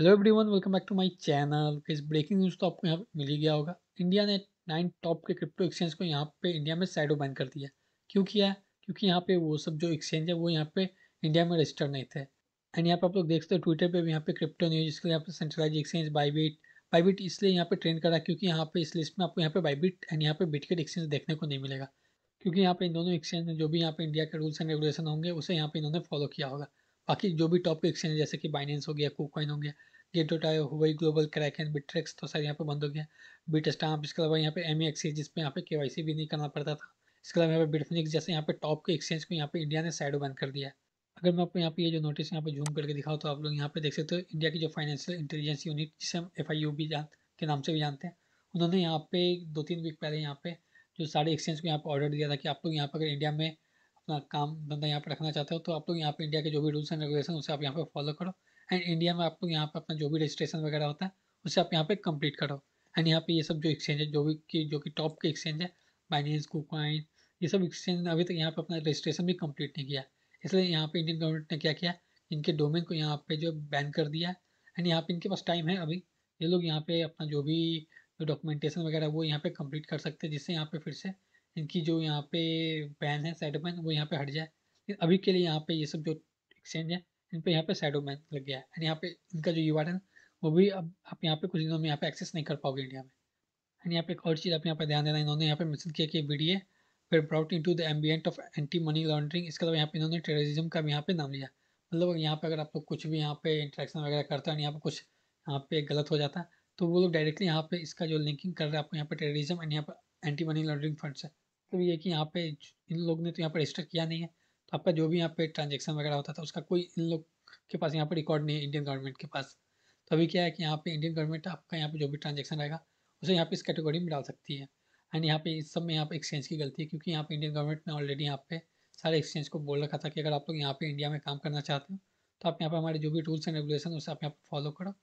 hello everyone welcome back to my channel इस breaking news तो आपको यहाँ पर मिल ही गया होगा इंडिया ने नाइन टॉप के क्रिप्टो एक्सचेंज को यहाँ पे इंडिया में साइडो बैन कर दिया क्यों किया क्योंकि यहाँ पे वो सब जो एक्सचेंज है वो यहाँ पे इंडिया में रजिस्टर नहीं थे एंड यहाँ पे आप लोग देख सकते हो ट्विटर पर भी यहाँ पे क्रिप्टो न्यूज इसके लिए यहाँ पे सेंट्रलाइज एक्सचेंज बाईबीट बाईबीट इसलिए यहाँ पे ट्रेंड करा क्योंकि यहाँ पे इस लिस्ट में आपको यहाँ पे बाईबीट एंड यहाँ पे बिटकेट एक्सचेंज देखने को नहीं मिलेगा क्योंकि यहाँ पे इन दोनों एक्सचेंज में जो भी यहाँ पे इंडिया के रूल्स एंड रेगुलेशन होंगे उसे यहाँ पे इन्होंने फॉलो किया होगा बाकी जो भी टॉप एक्सचेंज जैसे कि बाइनेंस हो गया कोकॉइन हो गया गेटोटायो हुई ग्लोबल बिट बिट्रेक्स तो सर यहाँ पे बंद हो गया बिट स्टाम्प इसके अलावा यहाँ पे एम एक्सचेंज पर यहाँ पे के भी नहीं करना पड़ता था इसके अलावा यहाँ पे बिटफिनिक्स जैसे यहाँ पे टॉप के एक्सचेंज को यहाँ पे इंडिया ने साइडो बैन कर दिया अगर मैं आपको यहाँ पे ये जो नोटिस यहाँ पे जूम करके दिखाऊँ तो आप लोग यहाँ पे देख सकते हो इंडिया की जो फाइनेंशियल इंटेलिजेंस यूनिट जिसे हम एफ आई यू भी जान के नाम से भी जानते हैं उन्होंने यहाँ पे दो तीन वीक पहले यहाँ पे जो सारे एक्सचेंज को यहाँ पे ऑर्डर दिया था कि आप लोग यहाँ पर अगर इंडिया में अपना काम धंधा यहाँ पर रखना चाहते हो तो आप लोग यहाँ पर इंडिया के जो भी रूल्स एंड रेगुलेशन उसे आप यहाँ पर फॉलो करो एंड इंडिया में आपको यहाँ पर अपना जो भी रजिस्ट्रेशन वगैरह होता है उसे आप यहाँ पे कंप्लीट करो एंड यहाँ पे ये सब जो एक्सचेंज है जो भी की जो कि टॉप के एक्सचेंज है बाइनेंस कोकॉइन ये सब एक्सचेंज अभी तक यहाँ पर अपना रजिस्ट्रेशन भी कम्प्लीट नहीं किया इसलिए यहाँ पर इंडियन गवर्नमेंट ने क्या किया इनके डोमेन को यहाँ पर जो बैन कर दिया एंड यहाँ पर इनके पास टाइम है अभी ये लोग यहाँ पे अपना जो भी जो डॉक्यूमेंटेशन वगैरह वो यहाँ पर कम्प्लीट कर सकते हैं जिससे यहाँ पर फिर से इनकी जो यहाँ पे बैन है साइड बैन वो यहाँ पे हट जाए अभी के लिए यहाँ पे ये सब जो एक्सचेंज है इन पर यहाँ पे सैडो मैन लग गया है एंड यहाँ पे इनका जो युवा है वो भी अब आप यहाँ पे कुछ दिनों में यहाँ पे एक्सेस नहीं कर पाओगे इंडिया में एंड यहाँ पे एक और चीज़ आप यहाँ पे ध्यान देना इन्होंने यहाँ पे मैसेज किया कि वीडियो फिर brought in to the ambient of anti money laundering इसके अलावा यहाँ पे इन्होंने टेररिज्म का भी यहाँ पे नाम लिया मतलब यहाँ पे अगर आप लोग कुछ भी यहाँ पे इंटरेक्शन वगैरह करता है यहाँ पे कुछ यहाँ पे गलत हो जाता तो वो लोग डायरेक्टली यहाँ पे इसका जो लिंकिंग कर रहे हैं आपको यहाँ पे टेररिज्म एंड यहाँ पर एंटी मनी लॉन्ड्रिंग फंड्स है मतलब ये कि यहाँ पे इन लोग ने तो यहाँ पर रजिस्टर किया नहीं है आपका जो भी यहाँ पे ट्रांजेक्शन वगैरह होता था उसका कोई इन लोग के पास यहाँ पर रिकॉर्ड नहीं है इंडियन गवर्नमेंट के पास तो अभी क्या है कि यहाँ पे इंडियन गवर्नमेंट आपका यहाँ पे जो भी ट्रांजेक्शन रहेगा उसे यहाँ पे इस कैटेगरी में डाल सकती है एंड यहाँ पे इस सब में यहाँ पे एक्सचेंज की गलती है क्योंकि यहाँ पे इंडियन गवर्नमेंट ने ऑलरेडी यहाँ पे सारे एक्सचेंज को बोल रखा था कि अगर आप लोग यहाँ पे इंडिया में काम करना चाहते हो तो आप यहाँ पे हमारे जो भी रूल्स एंड रेगुलेशन उसे आप यहाँ पे फॉलो करो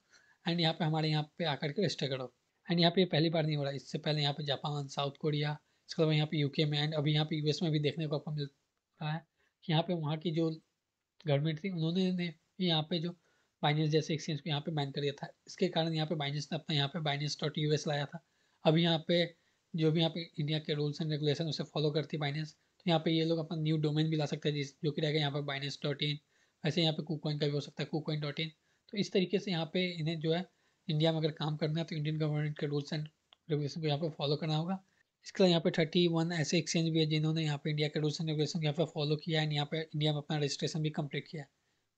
एंड यहाँ पे हमारे यहाँ पे आकर के रजिस्टर करो एंड यहाँ पे पहली बार नहीं हो रहा इससे पहले यहाँ पे जापान साउथ कोरिया इसके अलावा यहाँ पे यूके में एंड अभी यहाँ पे यूएस में भी देखने को आपको मिल रहा है यहाँ पे वहाँ की जो गवर्नमेंट थी उन्होंने ने यहाँ पे जो बाइनेंस जैसे एक्सचेंज को यहाँ पे बैन कर दिया था इसके कारण यहाँ पे बाइनेंस ने अपना यहाँ पे बाइनेंस डॉट यू लाया था अब यहाँ पे जो भी यहाँ पे इंडिया के रूल्स एंड रेगुलेशन उसे फॉलो करती बाइनेंस तो यहाँ पे ये लोग अपना न्यू डोमेन भी ला सकते हैं जिस जो कि रहेगा यहाँ पर बाइनेंस डॉट इन वैसे यहाँ पे कूकॉइन का भी हो सकता है कुकॉइन डॉट इन तो इस तरीके से यहाँ पे इन्हें जो है इंडिया में अगर काम करना है तो इंडियन गवर्नमेंट के रूल्स एंड रेगुलेशन को यहाँ पे फॉलो करना होगा इसके अलावा यहाँ पे थर्टी वन ऐसे एक्सचेंज भी है जिन्होंने यहाँ पे इंडिया के रूल्स एंड रेगुलेशन यहाँ पे फॉलो किया एंड यहाँ पे इंडिया में अपना रजिस्ट्रेशन भी कंप्लीट किया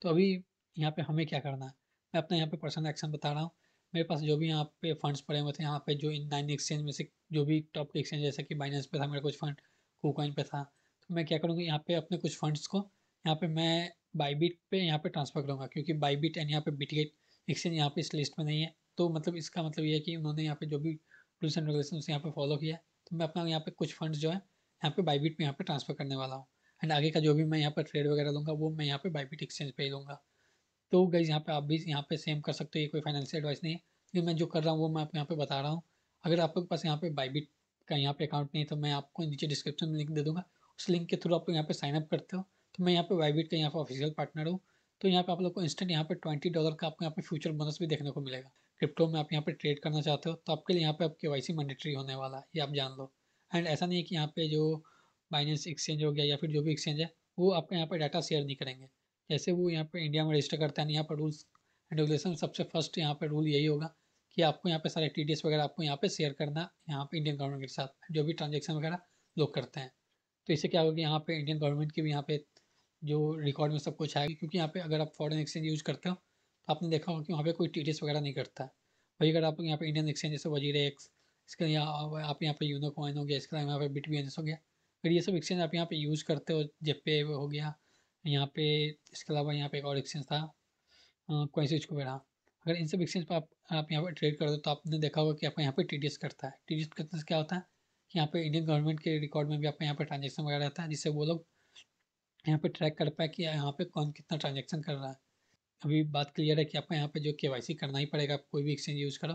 तो अभी यहाँ पे हमें क्या करना है मैं अपना यहाँ पे पर्सनल एक्शन बता रहा हूँ मेरे पास जो भी यहाँ पे फंड्स पड़े हुए थे यहाँ पे जो इन नाइन एक्सचेंज में से जो भी टॉप एक्सचेंज जैसे कि बाइनेंस पे था मेरा कुछ फंड कोकॉइन पे था तो मैं क्या करूँगा यहाँ पे अपने कुछ फंड्स को यहाँ पे मैं बाईबीट पे यहाँ पे ट्रांसफ़र करूँगा क्योंकि बाईबीट एंड यहाँ पे बिटगेट एक्सचेंज यहाँ पे इस लिस्ट में नहीं है तो मतलब इसका मतलब ये है कि उन्होंने यहाँ पे जो भी रूल्स एंड रेगुलेशन यहाँ पे फॉलो किया तो मैं अपना यहाँ पे कुछ फंड्स जो है यहाँ पे बाईबीट में यहाँ पे ट्रांसफ़र करने वाला हूँ एंड आगे का जो भी मैं यहाँ पर ट्रेड वगैरह लूँगा वो मैं यहाँ पे बाईबीट एक्सचेंज पे ही लूँगा तो गई यहाँ पे आप भी यहाँ पे सेम कर सकते हो ये कोई फाइनेंशियल एडवाइस नहीं है लेकिन मैं जो कर रहा हूँ वो मैं आपको यहाँ पे बता रहा हूँ अगर आपके पास यहाँ पे बाईबीट का यहाँ पे अकाउंट नहीं है तो मैं आपको नीचे डिस्क्रिप्शन में लिंक दे दूँगा उस लिंक के थ्रू आप लोग यहाँ पे साइनअप करते हो तो मैं यहाँ पे बाईबीट का यहाँ पे ऑफिशियल पार्टनर हूँ तो यहाँ पे आप लोग को इंस्टेंट यहाँ पे ट्वेंटी डॉलर का आपको यहाँ पे फ्यूचर बोनस भी देखने को मिलेगा क्रिप्टो में आप यहाँ पर ट्रेड करना चाहते हो तो आपके लिए यहाँ पर आपके के वाई मैंडेटरी होने वाला है ये आप जान लो एंड ऐसा नहीं है कि यहाँ पर जो बाइनेंस एक्सचेंज हो गया या फिर जो भी एक्सचेंज है वो आपके यहाँ पर डाटा शेयर नहीं करेंगे जैसे वो यहाँ पर इंडिया में रजिस्टर करता है यहाँ पर रूल्स एंड रेगुलेशन सबसे फर्स्ट यहाँ पर रूल यही होगा कि आपको यहाँ पे सारे टी वगैरह आपको यहाँ पे शेयर करना यहाँ पे इंडियन गवर्नमेंट के साथ जो भी ट्रांजेक्शन वगैरह लोग करते हैं तो इससे क्या होगा कि यहाँ पे इंडियन गवर्नमेंट की भी यहाँ पे जो रिकॉर्ड में सब कुछ आएगा क्योंकि यहाँ पे अगर आप फॉरेन एक्सचेंज यूज़ करते हो आपने देखा होगा कि वहाँ पे कोई टी वगैरह नहीं करता वही अगर आप यहाँ पे इंडियन एक्सचेंज जैसे वजीर एक्स इसके यहाँ आप यहाँ पे यूनो कॉइन हो गया इसके अलावा यहाँ पे बिट बी हो गया अगर ये सब एक्सचेंज आप यहाँ पे यूज़ करते हो जेपे हो गया यहाँ पे इसके अलावा यहाँ पे एक और एक्सचेंज था कोई स्विच को बेड़ा अगर इन सब एक्सचेंज पर आप आप यहाँ पर ट्रेड करते हो तो आपने देखा होगा कि आपका यहाँ पर टी करता है टी करने से क्या होता है कि यहाँ पे इंडियन गवर्नमेंट के रिकॉर्ड में भी आपका यहाँ पर ट्रांजेक्शन वगैरह रहता है जिससे वो लोग यहाँ पे ट्रैक कर पाए कि यहाँ पे कौन कितना ट्रांजेक्शन कर रहा है अभी बात क्लियर है कि आपको यहाँ पे जो के करना ही पड़ेगा कोई भी एक्सचेंज यूज़ करो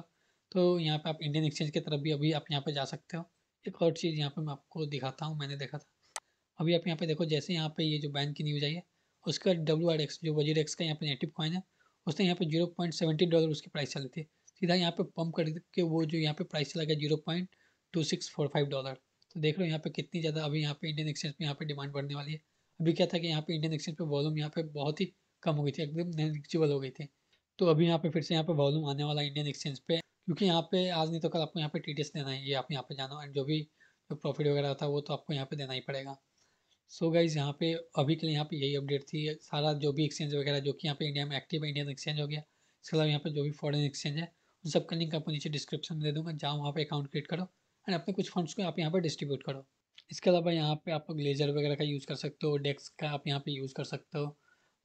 तो यहाँ पे आप इंडियन एक्सचेंज की तरफ भी अभी आप यहाँ पे जा सकते हो एक और चीज़ यहाँ पे मैं आपको दिखाता हूँ मैंने देखा था अभी आप यहाँ पे देखो जैसे यहाँ पे ये जो बैन की न्यूज़ आई है उसके बाद डब्ल्यू आर जो वजीर एक्स का यहाँ पे नेटिव कॉइन है उसने यहाँ पर जीरो पॉइंट सेवेंटी डॉलर उसकी प्राइस चली थी सीधा यहाँ पे पम्प करके वो जो यहाँ पर प्राइस चला गया zero point two six four five dollar तो देख लो यहाँ पे कितनी ज़्यादा अभी यहाँ पे इंडियन एक्सचेंज पर यहाँ पर डिमांड बढ़ने वाली है अभी क्या था कि यहाँ पे इंडियन एक्सचेंज पर वॉलूम यहाँ पे बहुत ही कम हो गई थी एकदम नेग्लिजिबल हो गई थी तो अभी यहाँ पे फिर से यहाँ पे वॉल्यूम आने वाला इंडियन एक्सचेंज पे क्योंकि यहाँ पे आज नहीं तो कल आपको यहाँ पे टी देना है ये आप यहाँ पे जाना एंड जो भी जो प्रॉफिट वगैरह था वो तो आपको यहाँ पे देना ही पड़ेगा सो गाइज यहाँ पे अभी के लिए यहाँ पे यही अपडेट थी सारा जो भी एक्सचेंज वगैरह जो कि यहाँ पे इंडिया में एक्टिव इंडियन एक्सचेंज हो गया इसके अलावा यहाँ पे जो भी फॉरन एक्सचेंज है उन सब का लिंक आपको नीचे डिस्क्रिप्शन में दे दूँगा जहाँ वहाँ पे अकाउंट क्रिएट करो एंड अपने कुछ फंड्स को आप यहाँ पर डिस्ट्रीब्यूट करो इसके अलावा यहाँ पे आप लोग लेजर वगैरह का यूज़ कर सकते हो डेस्क का आप यहाँ पे यूज़ कर सकते हो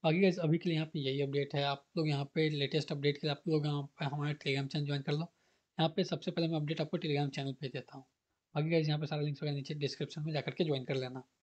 बाकी गाइज अभी के लिए यहाँ पे यही अपडेट है आप लोग यहाँ पे लेटेस्ट अपडेट के लिए आप लोग यहाँ पे हमारे टेलीग्राम चैनल ज्वाइन कर लो यहाँ पे सबसे पहले मैं अपडेट आपको टेलीग्राम चैनल पे देता हूँ बाकी गाइज यहाँ पे सारा लिंक्स वगैरह नीचे डिस्क्रिप्शन में जाकर के ज्वाइन कर लेना